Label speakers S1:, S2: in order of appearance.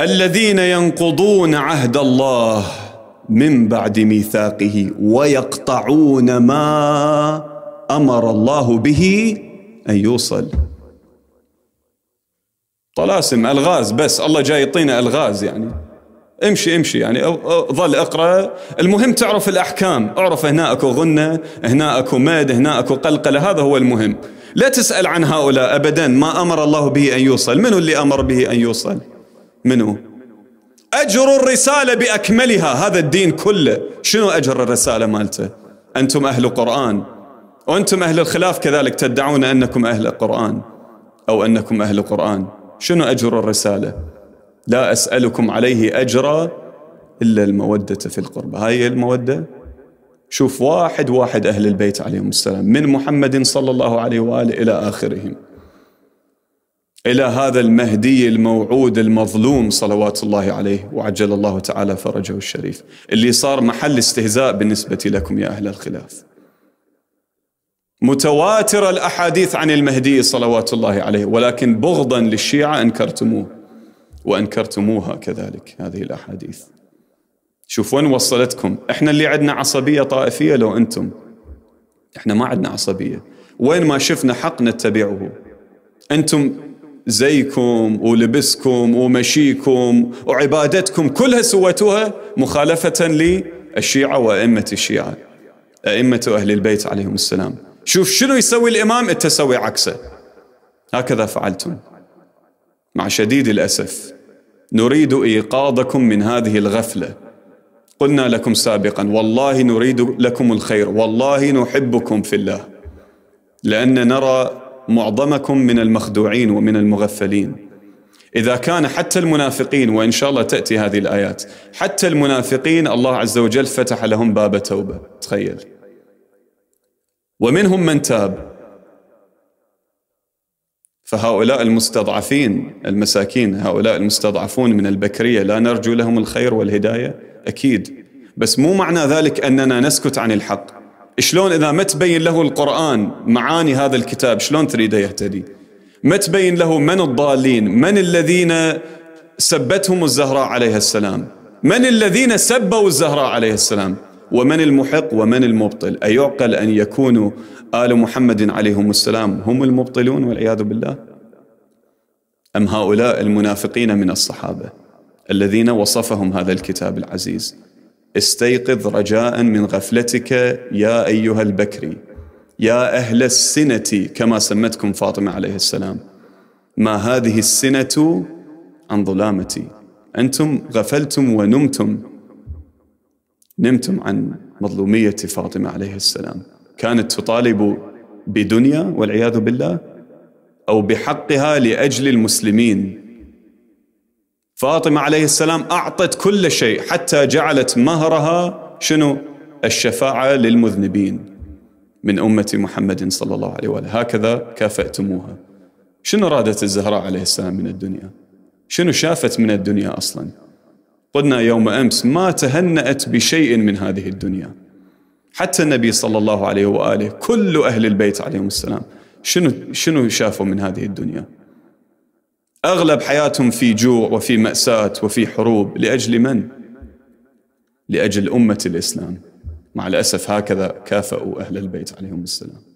S1: الذين ينقضون عهد الله من بعد ميثاقه ويقطعون ما امر الله به ان يوصل طلاسم الغاز بس الله جاي يعطينا الغاز يعني امشي امشي يعني ظل اقرا المهم تعرف الاحكام اعرف هنا اكو غنه هنا اكو مد هنا اكو قلقله هذا هو المهم لا تسال عن هؤلاء ابدا ما امر الله به ان يوصل من اللي امر به ان يوصل منو أجر الرسالة بأكملها هذا الدين كله شنو أجر الرسالة مالته أنتم أهل قرآن وأنتم أهل الخلاف كذلك تدعون أنكم أهل قرآن أو أنكم أهل قرآن شنو أجر الرسالة لا أسألكم عليه أجرا إلا المودة في القرب هاي المودة شوف واحد واحد أهل البيت عليهم السلام من محمد صلى الله عليه وآله إلى آخرهم الى هذا المهدي الموعود المظلوم صلوات الله عليه وعجل الله تعالى فرجه الشريف اللي صار محل استهزاء بالنسبه لكم يا اهل الخلاف متواتر الاحاديث عن المهدي صلوات الله عليه ولكن بغضا للشيعه انكرتموه وانكرتموها كذلك هذه الاحاديث شوف وين وصلتكم احنا اللي عندنا عصبيه طائفيه لو انتم احنا ما عندنا عصبيه وين ما شفنا حق نتبعه انتم زيكم ولبسكم ومشيكم وعبادتكم كلها سوتوها مخالفة للشيعة وأئمة الشيعة أئمة أهل البيت عليهم السلام شوف شنو يسوي الإمام أنت تسوي عكسه هكذا فعلتم مع شديد الأسف نريد إيقاظكم من هذه الغفلة قلنا لكم سابقا والله نريد لكم الخير والله نحبكم في الله لأن نرى معظمكم من المخدوعين ومن المغفلين إذا كان حتى المنافقين وإن شاء الله تأتي هذه الآيات حتى المنافقين الله عز وجل فتح لهم باب توبة تخيل ومنهم من تاب فهؤلاء المستضعفين المساكين هؤلاء المستضعفون من البكرية لا نرجو لهم الخير والهداية أكيد بس مو معنى ذلك أننا نسكت عن الحق شلون إذا ما تبين له القرآن معاني هذا الكتاب شلون تريده يهتدي ما تبين له من الضالين من الذين سبتهم الزهراء عليها السلام من الذين سبوا الزهراء عليه السلام ومن المحق ومن المبطل أيعقل أن يكونوا آل محمد عليهم السلام هم المبطلون والعياذ بالله أم هؤلاء المنافقين من الصحابة الذين وصفهم هذا الكتاب العزيز استيقظ رجاء من غفلتك يا أيها البكري يا أهل السنة كما سمتكم فاطمة عليه السلام ما هذه السنة عن ظلامتي أنتم غفلتم ونمتم نمتم عن مظلومية فاطمة عليه السلام كانت تطالب بدنيا والعياذ بالله أو بحقها لأجل المسلمين فاطمة عليه السلام أعطت كل شيء حتى جعلت مهرها شنو الشفاعة للمذنبين من أمة محمد صلى الله عليه وآله هكذا كافأتموها شنو رادت الزهراء عليه السلام من الدنيا شنو شافت من الدنيا أصلا قلنا يوم أمس ما تهنأت بشيء من هذه الدنيا حتى النبي صلى الله عليه وآله كل أهل البيت عليهم السلام شنو شنو شافوا من هذه الدنيا اغلب حياتهم في جوع وفي ماساه وفي حروب لاجل من؟ لاجل امه الاسلام مع الاسف هكذا كافأوا اهل البيت عليهم السلام